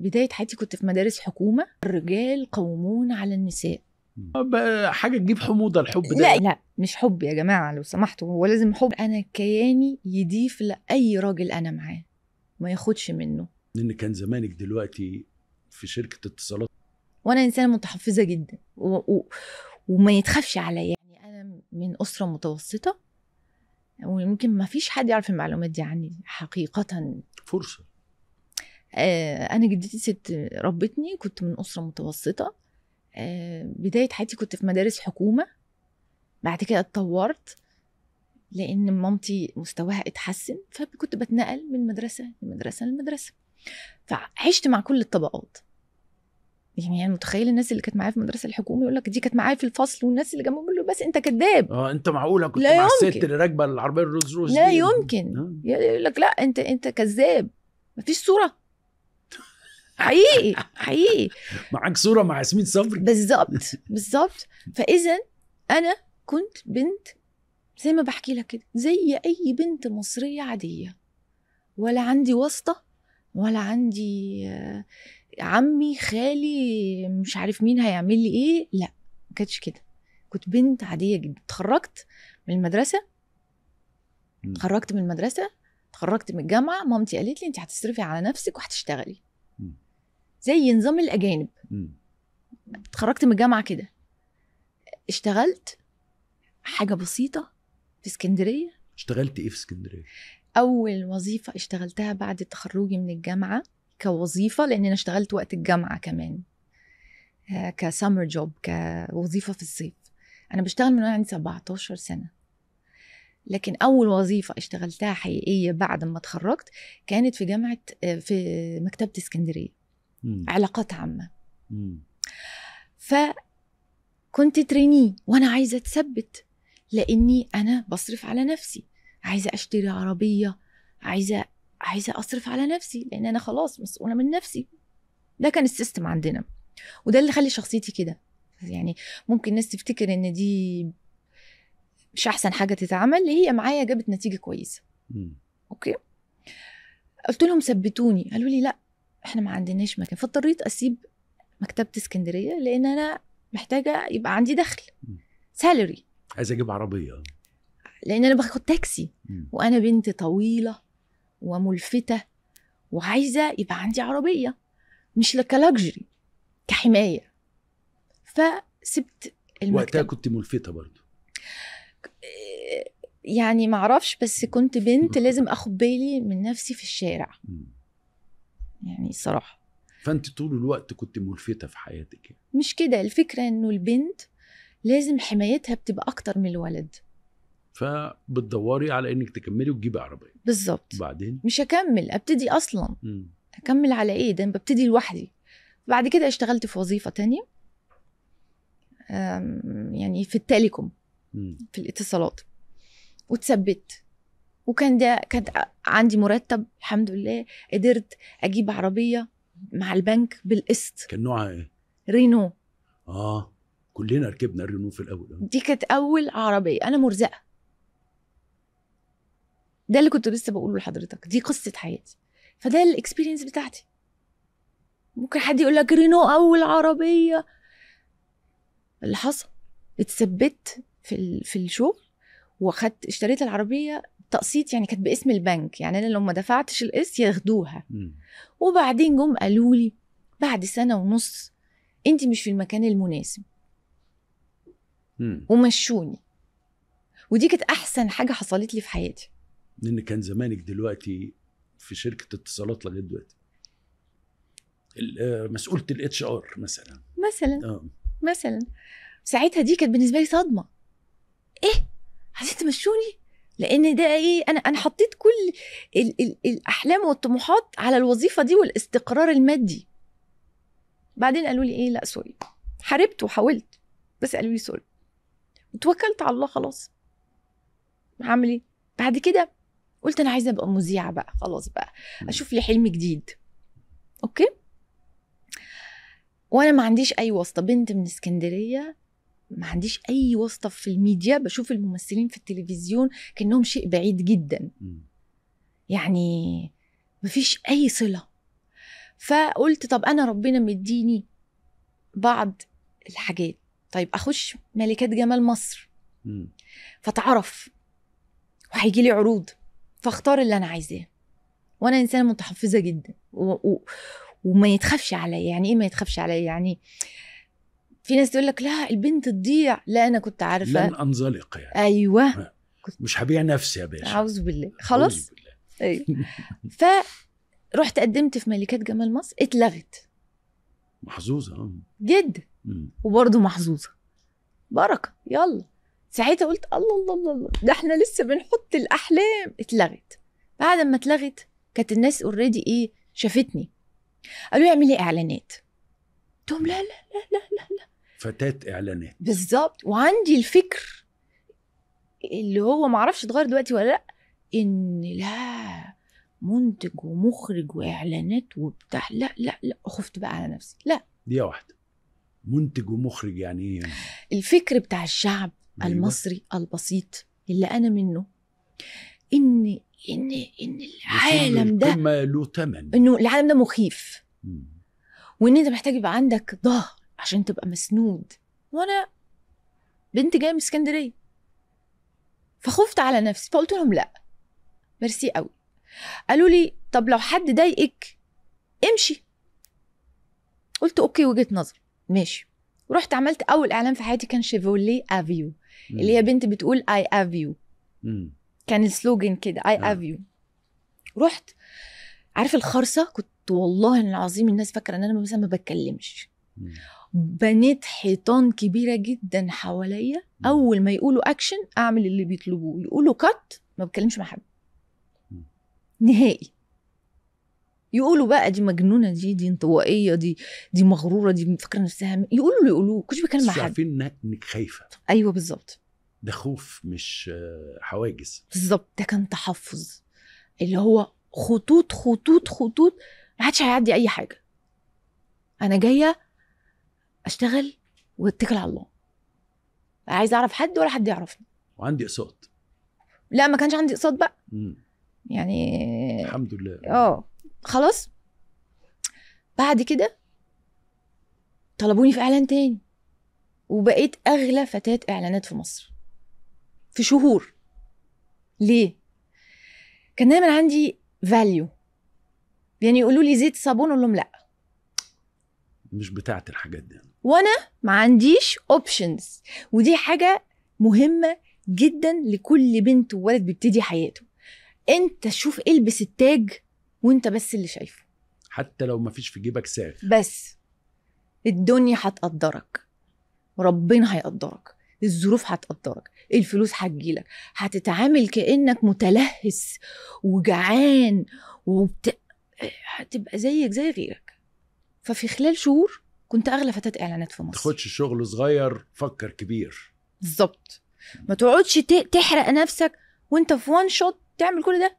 بدايه حياتي كنت في مدارس حكومه الرجال قومون على النساء حاجه تجيب حموضه الحب ده لا لا مش حب يا جماعه لو سمحتوا هو لازم حب انا كياني يضيف لاي راجل انا معاه ما ياخدش منه لان كان زمانك دلوقتي في شركه اتصالات وانا انسانه متحفظه جدا و... و... وما يتخافش عليا يعني انا من اسره متوسطه ويمكن ما فيش حد يعرف المعلومات دي عني حقيقه فرصه آه، انا جدتي ست ربتني كنت من اسره متوسطه آه، بدايه حياتي كنت في مدارس حكومه بعد كده اتطورت لان مامتي مستواها اتحسن فكنت بتنقل من مدرسه لمدرسه لمدرسه فعشت مع كل الطبقات يعني انا متخيل الناس اللي كانت معايا في المدرسه الحكومه يقول لك دي كانت معايا في الفصل والناس اللي جنبهم يقولوا بس انت كذاب اه انت معقوله كنت مع يمكن. الست اللي راكبه العربيه الروز روز لا دي. يمكن آه. يقول لك لا انت انت كذاب مفيش صوره حقيقي حقيقي معاك صوره مع ياسمين صبري بالظبط بالظبط فاذا انا كنت بنت زي ما بحكي لك كده زي اي بنت مصريه عاديه ولا عندي واسطه ولا عندي آه، عمي خالي مش عارف مين هيعمل لي ايه لا ما كانتش كده كنت بنت عاديه جدا اتخرجت من المدرسه اتخرجت من المدرسه اتخرجت من الجامعه مامتي قالت لي انت هتصرفي على نفسك وهتشتغلي زي نظام الاجانب اتخرجت من الجامعه كده اشتغلت حاجه بسيطه في اسكندريه اشتغلت ايه في اسكندريه اول وظيفه اشتغلتها بعد تخرجي من الجامعه كوظيفه لان انا اشتغلت وقت الجامعه كمان آه، كسامر جوب كوظيفه في الصيف انا بشتغل من وانا عندي 17 سنه لكن اول وظيفه اشتغلتها حقيقيه بعد ما اتخرجت كانت في جامعه آه، في مكتبه اسكندريه مم. علاقات عامه مم. فكنت تريني وانا عايزه اتثبت لاني انا بصرف على نفسي عايزه اشتري عربيه عايزه عايزه اصرف على نفسي لان انا خلاص مسؤوله من نفسي ده كان السيستم عندنا وده اللي خلي شخصيتي كده يعني ممكن الناس تفتكر ان دي مش احسن حاجه تتعمل هي معايا جابت نتيجه كويسه اوكي قلت لهم ثبتوني قالوا لي لا احنا ما عندناش مكان فاضطريت اسيب مكتبه اسكندريه لان انا محتاجه يبقى عندي دخل سالري عايزه اجيب عربيه لان انا باخد تاكسي وانا بنت طويله وملفته وعايزه يبقى عندي عربيه مش كلاكجري كحمايه فسبت المكتب وقتها كنت ملفته برضو يعني معرفش بس كنت بنت لازم اخد بالي من نفسي في الشارع م. يعني الصراحه فانت طول الوقت كنت ملفته في حياتك يعني. مش كده الفكره انه البنت لازم حمايتها بتبقى اكتر من الولد فبتدوري على انك تكملي وتجيبي عربيه بالظبط بعدين مش هكمل ابتدي اصلا م. أكمل على ايه ده ببتدي لوحدي بعد كده اشتغلت في وظيفه تانية يعني في التليكوم م. في الاتصالات وتثبت وكان ده كانت عندي مرتب الحمد لله قدرت اجيب عربيه مع البنك بالقسط كان نوعها ايه؟ رينو اه كلنا ركبنا الرينو في الاول آه. دي كانت اول عربيه انا مرزقه ده اللي كنت لسه بقوله لحضرتك دي قصه حياتي فده الاكسبيرينس بتاعتي ممكن حد يقول لك رينو اول عربيه اللي حصل اتثبت في في الشغل واخدت اشتريت العربيه تقسيط يعني كانت باسم البنك يعني انا لو ما دفعتش القسط ياخدوها وبعدين جم قالوا لي بعد سنه ونص انت مش في المكان المناسب ومشوني ودي كانت احسن حاجه حصلت لي في حياتي لان كان زمانك دلوقتي في شركه اتصالات لغايه دلوقتي آه، مسؤوله الاتش ار مثلا مثلا آه. مثلا ساعتها دي كانت بالنسبه لي صدمه ايه عايزين تمشوني لان ده ايه انا انا حطيت كل الـ الـ الاحلام والطموحات على الوظيفه دي والاستقرار المادي بعدين قالوا لي ايه لا سوري حاربت وحاولت بس قالوا لي سوري وتوكلت على الله خلاص هعمل ايه بعد كده قلت انا عايزه ابقى مذيعه بقى خلاص بقى اشوف لي حلم جديد اوكي وانا ما عنديش اي واسطه بنت من اسكندريه ما عنديش اي واسطه في الميديا بشوف الممثلين في التلفزيون كانهم شيء بعيد جدا يعني مفيش اي صله فقلت طب انا ربنا مديني بعض الحاجات طيب اخش ملكات جمال مصر فتعرف وهيجي لي عروض فاختار اللي انا عايزاه وانا انسانه متحفظه جدا و... و... وما يتخافش عليا يعني ايه ما يتخافش عليا يعني إيه؟ في ناس تقول لك لا البنت تضيع لا انا كنت عارفه لن انزلق يعني ايوه كنت مش هبيع نفسي يا باشا اعوذ بالله خلاص ايوه ف رحت قدمت في ملكات جمال مصر اتلغت محظوظه آه. جدا وبرضه محظوظه بركه يلا ساعتها قلت الله الله الله الله ده احنا لسه بنحط الاحلام اتلغت بعد ما اتلغت كانت الناس اوريدي ايه شافتني قالوا لي اعملي اعلانات قلت لهم لا لا لا لا لا فتاه اعلانات بالظبط وعندي الفكر اللي هو ما اعرفش اتغير دلوقتي ولا لا ان لا منتج ومخرج واعلانات وبتاع لا لا لا خفت بقى على نفسي لا دي واحده منتج ومخرج يعني ايه يعني؟ الفكر بتاع الشعب أيوة. المصري البسيط اللي انا منه ان ان ان العالم ده له ثمن انه العالم ده مخيف مم. وان انت محتاج يبقى عندك ظهر عشان تبقى مسنود وانا بنت جايه من اسكندريه فخفت على نفسي فقلت لهم لا ميرسي قوي قالوا لي طب لو حد ضايقك امشي قلت اوكي وجهه نظر ماشي ورحت عملت اول اعلان في حياتي كان شيفولي افيو اللي هي بنت بتقول اي افيو كان السلوجن كده اي افيو آه. رحت عارف الخرصه كنت والله العظيم الناس فاكره ان انا مثلا ما بتكلمش بنيت حيطان كبيره جدا حواليا اول ما يقولوا اكشن اعمل اللي بيطلبوه يقولوا كات ما بتكلمش مع حد نهائي يقولوا بقى دي مجنونه دي دي انطوائيه دي دي مغروره دي فاكره نفسها يقولوا اللي يقولوه كنتش بكلم مع حد عارفين انك خايفه ايوه بالظبط ده خوف مش حواجز بالظبط ده كان تحفظ اللي هو خطوط خطوط خطوط ما حدش هيعدي اي حاجه انا جايه اشتغل واتكل على الله عايز اعرف حد ولا حد يعرفني وعندي اقساط لا ما كانش عندي اقساط بقى مم. يعني الحمد لله اه خلاص بعد كده طلبوني في اعلان تاني وبقيت اغلى فتاه اعلانات في مصر في شهور ليه كان دايما عندي فاليو يعني يقولوا لي زيت صابون اقول لهم لا مش بتاعت الحاجات دي وانا ما عنديش اوبشنز ودي حاجه مهمه جدا لكل بنت وولد بيبتدي حياته انت شوف البس التاج وانت بس اللي شايفه حتى لو ما فيش في جيبك سعر بس الدنيا هتقدرك وربنا هيقدرك الظروف هتقدرك الفلوس هتجيلك هتتعامل كانك متلهس وجعان وبت... هتبقى زيك زي غيرك ففي خلال شهور كنت اغلى فتاه اعلانات في مصر تاخدش شغل صغير فكر كبير بالظبط ما تقعدش تحرق نفسك وانت في وان شوت تعمل كل ده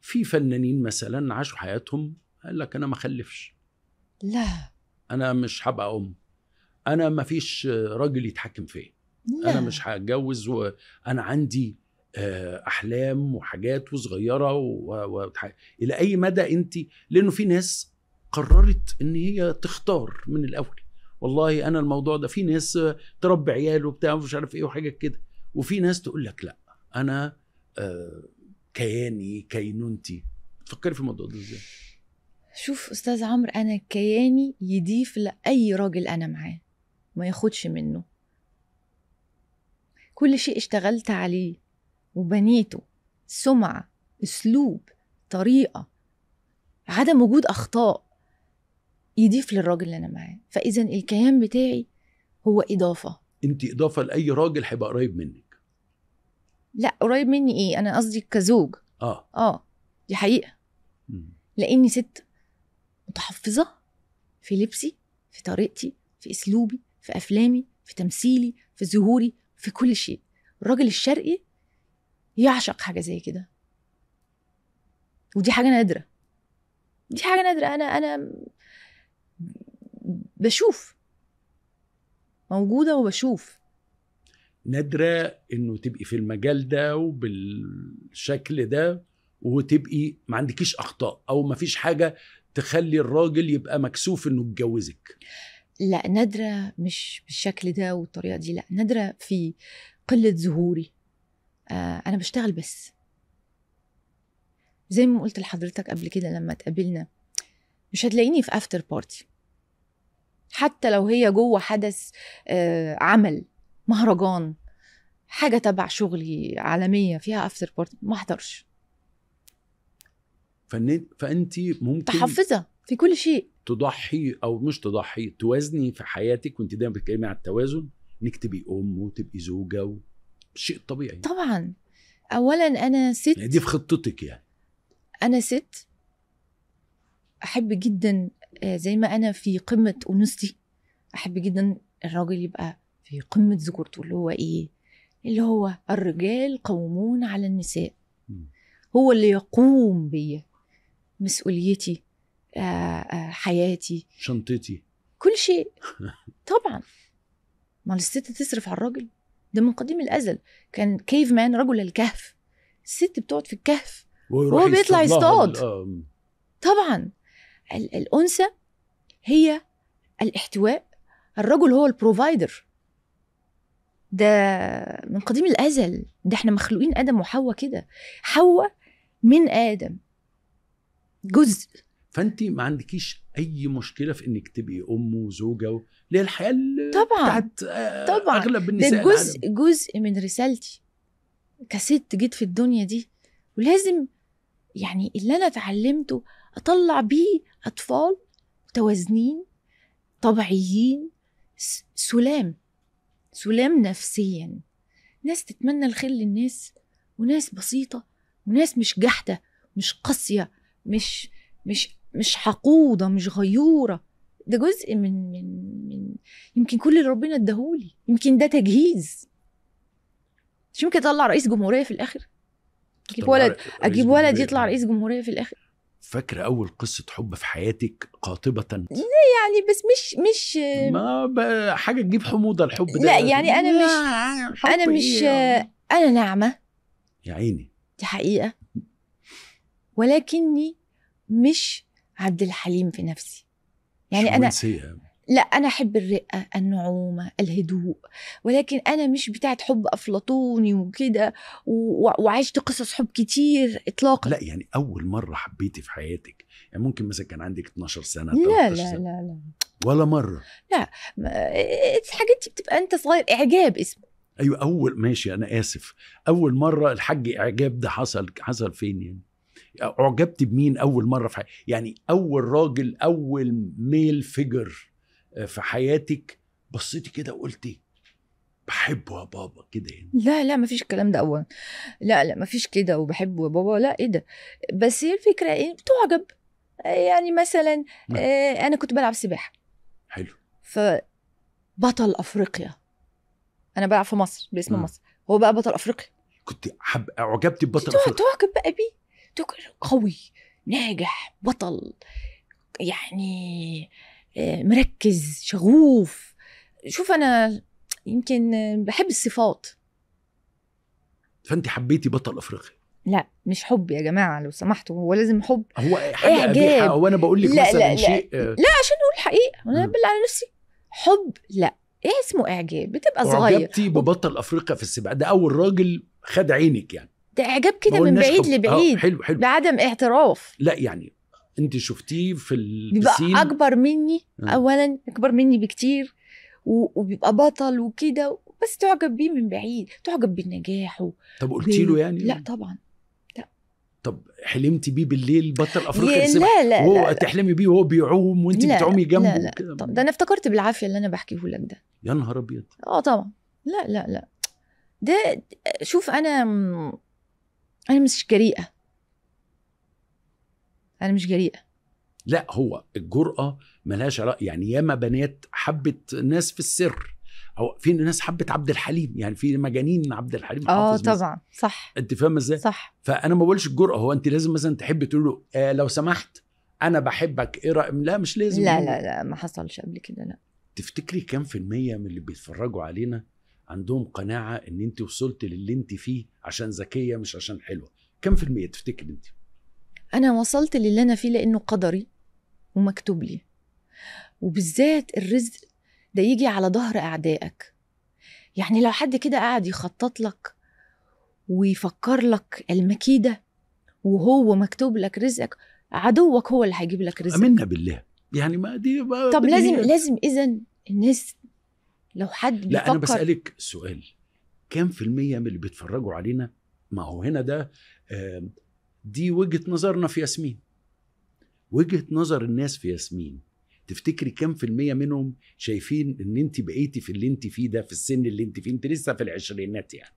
في فنانين مثلا عاشوا حياتهم قال لك انا ما خلفش لا انا مش هبقى ام انا ما فيش راجل يتحكم فيا انا مش هتجوز وانا عندي آه، احلام وحاجات وصغيره و... و... الى اي مدى انت لانه في ناس قررت ان هي تختار من الاول والله انا الموضوع ده في ناس تربي عيال وبتاع مش عارف ايه وحاجه كده وفي ناس تقول لك لا انا آه كياني كينونتي فكري في الموضوع ده ازاي شوف استاذ عمرو انا كياني يضيف لاي راجل انا معاه ما ياخدش منه كل شيء اشتغلت عليه وبنيته سمعه اسلوب طريقه عدم وجود اخطاء يضيف للراجل اللي انا معاه فاذا الكيان بتاعي هو اضافه انت اضافه لاي راجل هيبقى قريب منك لا قريب مني ايه انا قصدي كزوج اه اه دي حقيقه لاني ست متحفظه في لبسي في طريقتي في اسلوبي في افلامي في تمثيلي في ظهوري في كل شيء الراجل الشرقي يعشق حاجه زي كده ودي حاجه نادره دي حاجه نادره انا انا بشوف موجودة وبشوف نادرة انه تبقي في المجال ده وبالشكل ده وتبقي ما عندكيش اخطاء او ما فيش حاجة تخلي الراجل يبقى مكسوف انه يتجوزك لا نادرة مش بالشكل ده والطريقة دي لا نادرة في قلة ظهوري آه أنا بشتغل بس زي ما قلت لحضرتك قبل كده لما اتقابلنا مش هتلاقيني في افتر بارتي حتى لو هي جوه حدث آه، عمل مهرجان حاجه تبع شغلي عالميه فيها افتر بارتي ما احضرش فانت فانت ممكن متحفظه في كل شيء تضحي او مش تضحي توازني في حياتك وانت دايما بتتكلمي على التوازن انك تبقي ام وتبقي زوجه و... شيء طبيعي طبعا اولا انا ست يعني دي في خطتك يعني انا ست احب جدا آه، زي ما انا في قمه انوثتي احب جدا الراجل يبقى في قمه ذكورته اللي هو ايه اللي هو الرجال قومون على النساء هو اللي يقوم بيا مسؤوليتي آه، آه، حياتي شنطتي كل شيء طبعا ما الست تصرف على الراجل ده من قديم الازل كان كيف مان رجل الكهف الست بتقعد في الكهف وهو بيطلع يصطاد طبعا الانثى هي الاحتواء الرجل هو البروفايدر ده من قديم الازل ده احنا مخلوقين ادم وحواء كده حواء من ادم جزء فانت ما عندكيش اي مشكله في انك تبقي ام وزوجه و... ليه الحياه طبعا بتاعت آه، طبعا اغلب النساء ده جزء العالم. جزء من رسالتي كست جيت في الدنيا دي ولازم يعني اللي انا اتعلمته اطلع بيه اطفال متوازنين طبيعيين سلام سلام نفسيا ناس تتمنى الخير للناس وناس بسيطه وناس مش جحده مش قاسيه مش مش مش حقوده مش غيوره ده جزء من من من يمكن كل اللي ربنا اداهولي يمكن ده تجهيز مش يمكن اطلع رئيس جمهوريه في الاخر اجيب ولد اجيب ولد يطلع رئيس جمهوريه في الاخر فاكرة أول قصة حب في حياتك قاطبة؟ لا يعني بس مش مش ما حاجة تجيب حموضة الحب ده لا يعني أنا مش أنا مش إيه؟ أنا ناعمة يا عيني دي حقيقة ولكني مش عبد الحليم في نفسي يعني أنا لا أنا أحب الرقة النعومة الهدوء ولكن أنا مش بتاعت حب أفلاطوني وكده وعشت قصص حب كتير إطلاقا لا يعني أول مرة حبيتي في حياتك يعني ممكن مثلا كان عندك 12 سنة لا لا, سنة. لا لا لا ولا مرة لا إيه، إيه، الحاجات دي بتبقى أنت صغير إعجاب اسمه ايوه اول ماشي انا اسف اول مره الحاج اعجاب ده حصل حصل فين يعني اعجبت بمين اول مره في حي... يعني اول راجل اول ميل فيجر آه، في حياتك بصيتي كده وقلتي بحبه يا بابا كده يعني لا لا ما فيش الكلام ده اولا لا لا ما فيش كده وبحبه يا بابا لا ايه ده بس هي الفكره ايه بتعجب يعني مثلا ايه انا كنت بلعب سباحه حلو فبطل افريقيا انا بلعب في مصر باسم م. نعم. مصر هو بقى بطل افريقيا كنت حب... اعجبتي ببطل افريقيا تعجب بقى بيه قوي ناجح بطل يعني آه، مركز شغوف شوف انا يمكن بحب الصفات فانت حبيتي بطل افريقيا لا مش حب يا جماعه لو سمحتوا هو لازم حب هو حاجه قبيحه هو انا بقول لك مثلا لا شيء لا, آه. لا عشان نقول الحقيقه انا بالله على نفسي حب لا ايه اسمه اعجاب بتبقى صغير اعجبتي ببطل افريقيا في السباق ده اول راجل خد عينك يعني ده اعجاب كده من بعيد حب. لبعيد آه، حلو حلو بعدم اعتراف لا يعني انت شفتيه في البسين بيبقى اكبر مني آه. اولا اكبر مني بكتير وبيبقى بطل وكده بس تعجب بيه من بعيد تعجب بالنجاح و... طب قلتي له يعني لا طبعا لا طب حلمتي بيه بالليل بطل افريقيا لا لا, لا وهو تحلمي بيه وهو بيعوم وانت بتعومي جنبه لا, لا. طب ده انا افتكرت بالعافيه اللي انا بحكيه لك ده يا نهار ابيض اه طبعا لا لا لا ده شوف انا انا مش جريئه انا مش جريئه لا هو الجرأة ملهاش علاقة يعني ياما بنات حبت ناس في السر او في ناس حبت عبد الحليم يعني في مجانين عبد الحليم اه طبعا صح انت فاهمه ازاي؟ صح فانا ما بقولش الجرأة هو انت لازم مثلا تحبي تقول له آه لو سمحت انا بحبك ايه رأي لا مش لازم لا لا لا ما حصلش قبل كده لا تفتكري كام في المية من اللي بيتفرجوا علينا عندهم قناعة ان انت وصلت للي انت فيه عشان ذكية مش عشان حلوة كم في المية تفتكري انت؟ انا وصلت للي انا فيه لانه قدري ومكتوب لي وبالذات الرزق ده يجي على ظهر اعدائك يعني لو حد كده قاعد يخطط لك ويفكر لك المكيده وهو مكتوب لك رزقك عدوك هو اللي هيجيب لك رزقك امنا بالله يعني ما دي ما طب لازم هي. لازم اذا الناس لو حد بيفكر لا انا بسالك سؤال كام في الميه من اللي بيتفرجوا علينا ما هو هنا ده دي وجهه نظرنا في ياسمين وجهه نظر الناس في ياسمين تفتكري كام في المية منهم شايفين ان انت بقيتي في اللي انت فيه ده في السن اللي انت فيه انت لسه في العشرينات يعني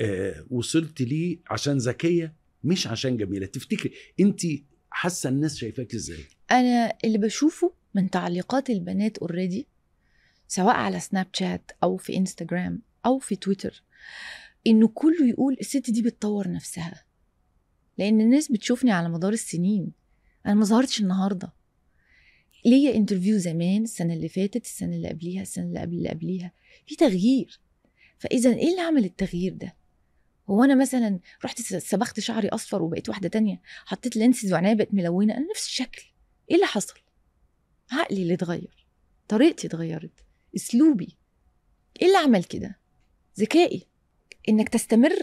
آه وصلت ليه عشان ذكية مش عشان جميلة تفتكري انت حاسة الناس شايفاك ازاي انا اللي بشوفه من تعليقات البنات اوريدي سواء على سناب شات او في انستجرام او في تويتر انه كله يقول الست دي بتطور نفسها لان الناس بتشوفني على مدار السنين انا ما ظهرتش النهارده ليا انترفيو زمان السنه اللي فاتت السنه اللي قبليها السنه اللي قبل اللي قبليها في تغيير فاذا ايه اللي عمل التغيير ده هو انا مثلا رحت سبخت شعري اصفر وبقيت واحده تانية حطيت لينسز وعينيا بقت ملونه انا نفس الشكل ايه اللي حصل عقلي اللي اتغير طريقتي اتغيرت اسلوبي ايه اللي عمل كده ذكائي انك تستمر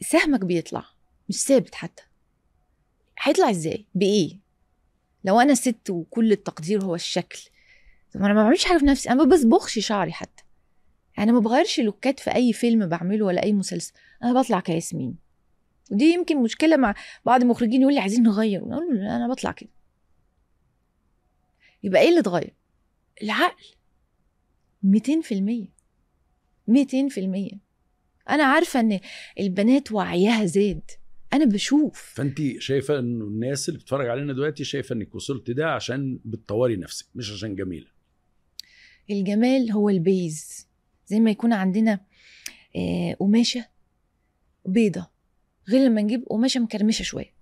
سهمك بيطلع مش ثابت حتى هيطلع ازاي بايه لو انا ست وكل التقدير هو الشكل طب انا ما بعملش حاجه في نفسي انا ما بصبغش شعري حتى يعني انا ما بغيرش لوكات في اي فيلم بعمله ولا اي مسلسل انا بطلع كياسمين ودي يمكن مشكله مع بعض المخرجين يقول لي عايزين نغير اقول له لا انا بطلع كده يبقى ايه اللي اتغير العقل 200% 200% انا عارفه ان البنات وعيها زاد انا بشوف فانت شايفه انه الناس اللي بتتفرج علينا دلوقتي شايفه انك وصلت ده عشان بتطوري نفسك مش عشان جميله الجمال هو البيز زي ما يكون عندنا آه، قماشه بيضه غير لما نجيب قماشه مكرمشه شويه